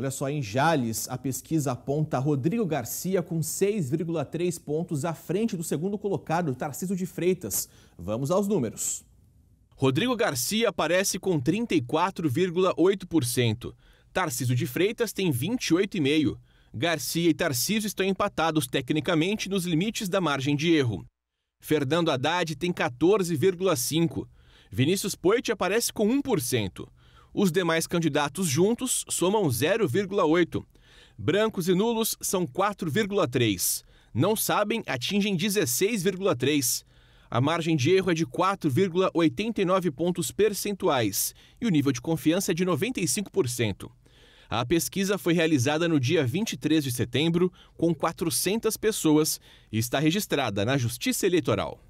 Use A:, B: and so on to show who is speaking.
A: Olha só, em Jales, a pesquisa aponta Rodrigo Garcia com 6,3 pontos à frente do segundo colocado, Tarcísio de Freitas. Vamos aos números. Rodrigo Garcia aparece com 34,8%. Tarcísio de Freitas tem 28,5%. Garcia e Tarcísio estão empatados tecnicamente nos limites da margem de erro. Fernando Haddad tem 14,5%. Vinícius Poit aparece com 1%. Os demais candidatos juntos somam 0,8. Brancos e nulos são 4,3. Não sabem atingem 16,3. A margem de erro é de 4,89 pontos percentuais e o nível de confiança é de 95%. A pesquisa foi realizada no dia 23 de setembro com 400 pessoas e está registrada na Justiça Eleitoral.